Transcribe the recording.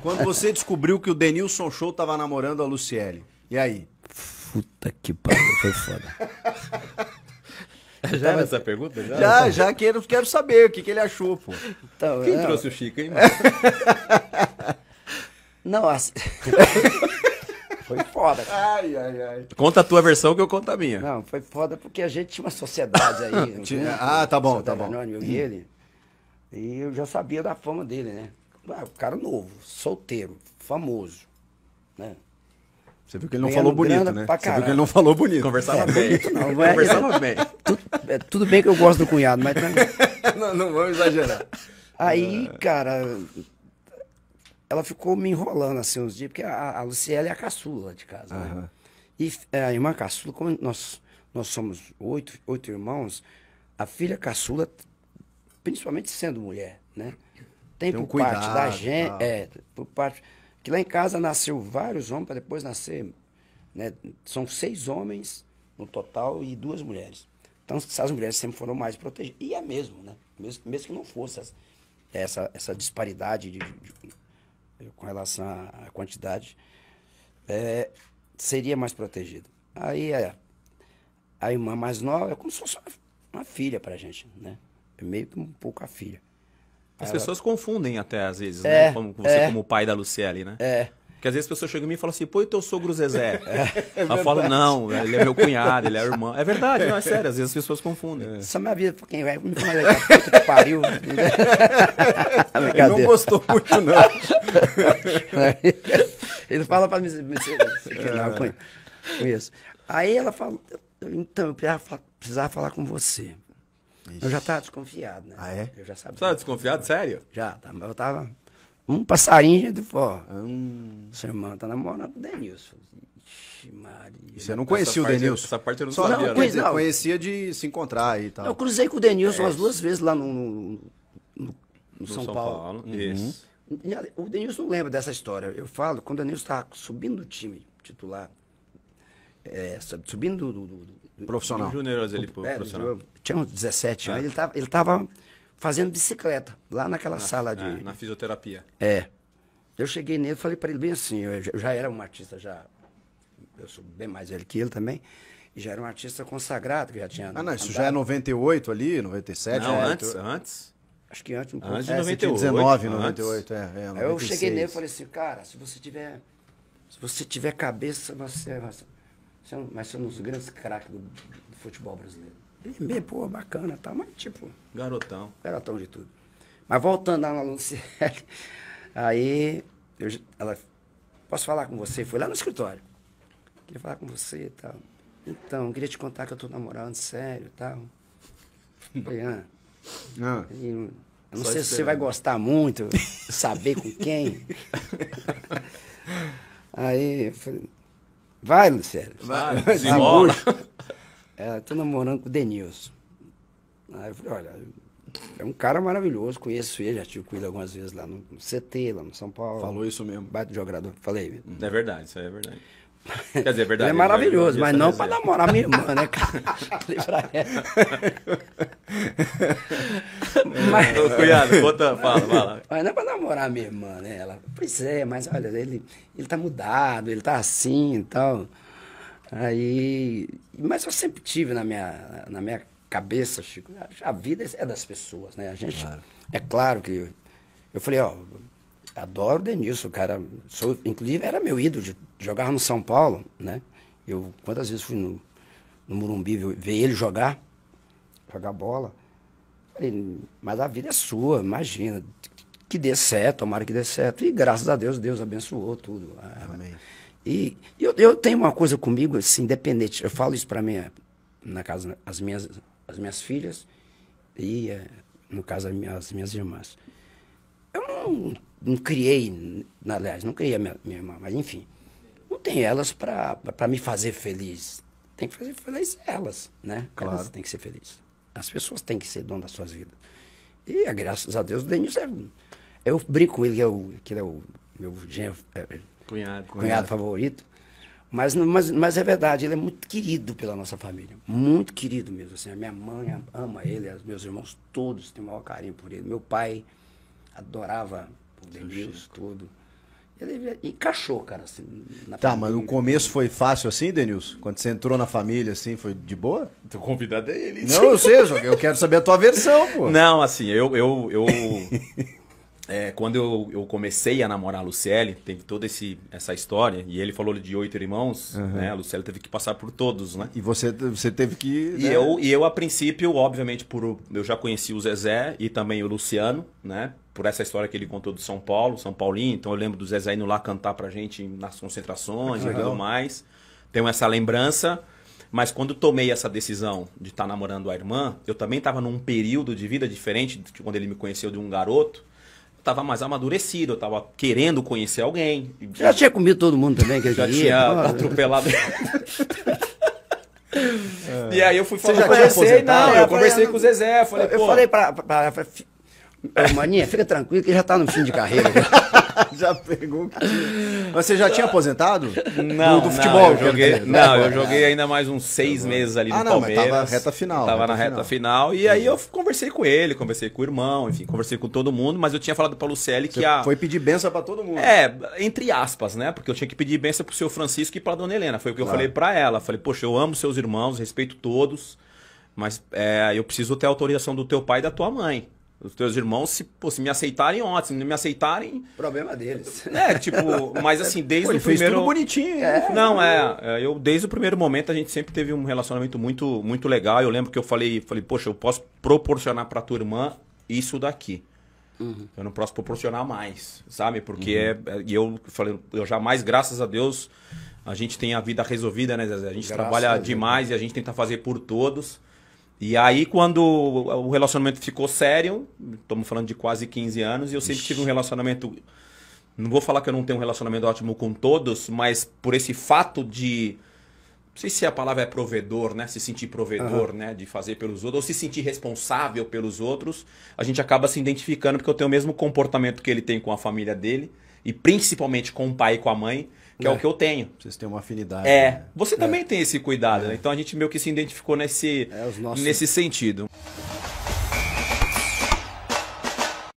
Quando você descobriu que o Denilson Show tava namorando a Luciele, e aí? Puta que pariu, foi foda. Já era essa pergunta? Já, já, já quero, quero saber o que, que ele achou, pô. Então, Quem trouxe é. o Chico, hein? Não, assim... Foi foda. Ai, ai, ai. Conta a tua versão que eu conto a minha. Não, foi foda porque a gente tinha uma sociedade aí. tinha... Ah, tá bom, tá bom. Anônimo, e ele. E eu já sabia da fama dele, né? Ah, cara novo, solteiro, famoso, né? Você viu que ele não falou bonito, né? Você viu que ele não falou bonito. Conversava é, bem. Não, é. Conversava bem. Tudo, é, tudo bem que eu gosto do cunhado, mas... não, não vamos exagerar. Aí, cara, ela ficou me enrolando assim uns dias, porque a, a Luciela é a caçula de casa, né? E é, a irmã caçula, como nós, nós somos oito, oito irmãos, a filha caçula, principalmente sendo mulher, né? Tem, tem um por cuidado, parte da gente, tá. é, por parte que lá em casa nasceu vários homens para depois nascer, né? São seis homens no total e duas mulheres. Então essas mulheres sempre foram mais protegidas e é mesmo, né? Mesmo, mesmo que não fosse essa essa, essa disparidade de, de, de, com relação à quantidade é, seria mais protegida. Aí é, a irmã mais nova é como se fosse uma, uma filha para a gente, né? É meio que um pouco a filha. As Ela... pessoas confundem até às vezes, né? é, né? Como, você é. como pai da Luciele, né? É. Porque às vezes as pessoas chegam em mim e falam assim, pô, e teu sogro Zezé? É, é eu falo, não, né, ele é meu cunhado, ele é irmão. É verdade, não, é sério, às vezes as pessoas confundem. É. só é minha vida, quem vai, me mais puta que pariu. ele não gostou muito, não. ele fala pra mim, não, conheço. Aí ela fala, então, eu precisava falar com você. Ixi. Eu já tava desconfiado, né? Ah, é? Eu já sabia. Você tava desconfiado, sério? Já, tá, mas eu tava. Um passarinho de fora. Hum. Sua irmã tá namorando o Denilson. Ixi, Maria. você não conhecia o Denilson? Essa parte eu não Só sabia, não, conhecia, né? não. conhecia de se encontrar e tal. Eu cruzei com o Denilson é. umas duas vezes lá no, no, no, no São, São, Paulo. Paulo. Né? Uhum. Isso. O Denilson não lembra dessa história. Eu falo, quando o Denilson estava subindo o time titular, é, subindo do, do, do profissional. Júnior ali pro é, profissional. Tinha uns 17 ah. anos, é. ele tava, ele tava fazendo bicicleta lá naquela na, sala de é, na fisioterapia. É. Eu cheguei nele, e falei para ele bem assim, eu já era um artista já eu sou bem mais velho que ele também. E já era um artista consagrado, que já tinha. Ah, não, isso já é 98 ali, 97? Não, é, antes, antes. Acho que antes, não Antes de é, 98. 19, 98, antes. é. é 96. Aí eu cheguei nele e falei assim, cara, se você tiver. Se você tiver cabeça, você, é, você é mas são é os grandes craques do, do, futebol brasileiro. BMB, pô, bacana, tá, mas tipo. Garotão. Garotão de tudo. Mas voltando lá na Luciele, aí eu, ela, posso falar com você? fui lá no escritório. Queria falar com você e tal. Então, queria te contar que eu tô namorando sério e tal. Falei, ah, ah, eu não sei se você vai gostar muito, saber com quem. aí eu falei, Vai, Lucélio. Vai, desembola. Estou é, namorando com o Denilson. Aí eu falei, olha, é um cara maravilhoso, conheço ele, já tive com ele algumas vezes lá no CT, lá no São Paulo. Falou isso mesmo. Baita jogador, falei. É verdade, isso aí é verdade. Quer dizer, é verdade. Ele é maravilhoso, mas não para namorar minha irmã, né, cara? mas, cuidado, cunhado, fala, fala. Mas não é para namorar minha irmã, né? Ela, pois é, mas olha, ele, ele tá mudado, ele tá assim e então, tal. Aí. Mas eu sempre tive na minha, na minha cabeça, Chico, a vida é das pessoas, né? A gente. Claro. É claro que. Eu falei, ó, Adoro o Denilson, cara. Sou, inclusive, era meu ídolo. De, jogava no São Paulo, né? Eu, quantas vezes fui no, no Murumbi ver ele jogar, jogar bola. Falei, mas a vida é sua, imagina. Que dê certo, tomara que dê certo. E graças a Deus, Deus abençoou tudo. Né? Amém. E eu, eu tenho uma coisa comigo, assim, independente. Eu falo isso para minha, na casa, as minhas, as minhas filhas e, eh, no caso, as minhas, as minhas irmãs. Eu não não criei, aliás, não criei a minha, minha irmã, mas enfim, não tem elas para me fazer feliz. Tem que fazer feliz elas, né? Claro. Elas têm que ser felizes. As pessoas têm que ser dono das suas vidas. E é, graças a Deus o Denis é. Eu brinco com ele, que é o, que é o meu genro, é, é cunhado, cunhado favorito. Mas, mas, mas é verdade, ele é muito querido pela nossa família. Muito querido mesmo. Assim, a minha mãe ama ele, os meus irmãos todos têm o maior carinho por ele. Meu pai adorava de Deus tudo. Ele encaixou, cara, assim. tá, família. mas no começo foi fácil assim, Denilson? Quando você entrou na família, assim, foi de boa? Teu então, convidado é ele. Não, eu sei, eu quero saber a tua versão, pô. Não, assim, eu. eu, eu é, quando eu, eu, comecei a namorar a Luciele, teve toda esse, essa história, e ele falou de oito irmãos, uhum. né? A Luciele teve que passar por todos, né? E você, você teve que. E, né? eu, e eu, a princípio, obviamente, por eu já conheci o Zezé e também o Luciano, né? Por essa história que ele contou do São Paulo, São Paulinho. Então eu lembro do Zezé indo lá cantar pra gente nas concentrações uhum. e tudo mais. Tenho essa lembrança. Mas quando tomei essa decisão de estar tá namorando a irmã, eu também estava num período de vida diferente de quando ele me conheceu de um garoto tava mais amadurecido, eu tava querendo conhecer alguém. Já tinha comido todo mundo também, que já tinha ah, atropelado. É. E aí eu fui falar, Você já não, eu, eu conversei com o Zezé, falei, eu, eu falei pra, pra, pra, pra, Maninha, fica tranquilo que já tá no fim de carreira. já pegou. Mas você já tinha aposentado? Não. Do, do futebol? Não, eu joguei, né? não, eu joguei ainda mais uns seis meses ali ah, no não, Palmeiras. Mas tava reta final. Tava reta na reta final. final. E aí eu conversei com ele, conversei com o irmão, enfim, conversei com todo mundo, mas eu tinha falado pra Lucelli que a. Foi pedir benção pra todo mundo. É, entre aspas, né? Porque eu tinha que pedir benção pro seu Francisco e pra dona Helena. Foi o que eu claro. falei pra ela. Falei, poxa, eu amo seus irmãos, respeito todos. Mas é, eu preciso ter a autorização do teu pai e da tua mãe. Os teus irmãos, se, pô, se me aceitarem, ótimo. Se não me aceitarem. Problema deles. É, tipo, mas assim, desde pô, ele o fez primeiro. Tudo bonitinho. É. Não, é, é, Eu, desde o primeiro momento, a gente sempre teve um relacionamento muito, muito legal. Eu lembro que eu falei, falei, poxa, eu posso proporcionar pra tua irmã isso daqui. Uhum. Eu não posso proporcionar mais, sabe? Porque uhum. é. é e eu falei, eu jamais, graças a Deus, a gente tem a vida resolvida, né, Zezé? A gente graças trabalha a demais e a gente tenta fazer por todos. E aí, quando o relacionamento ficou sério, estamos falando de quase 15 anos, e eu sempre Ixi. tive um relacionamento. Não vou falar que eu não tenho um relacionamento ótimo com todos, mas por esse fato de não sei se a palavra é provedor, né? Se sentir provedor, uhum. né? De fazer pelos outros, ou se sentir responsável pelos outros, a gente acaba se identificando, porque eu tenho o mesmo comportamento que ele tem com a família dele, e principalmente com o pai e com a mãe, que é, é o que eu tenho. Vocês têm uma afinidade. É. Né? Você também é. tem esse cuidado, é. né? Então a gente meio que se identificou nesse, é, nossos... nesse sentido.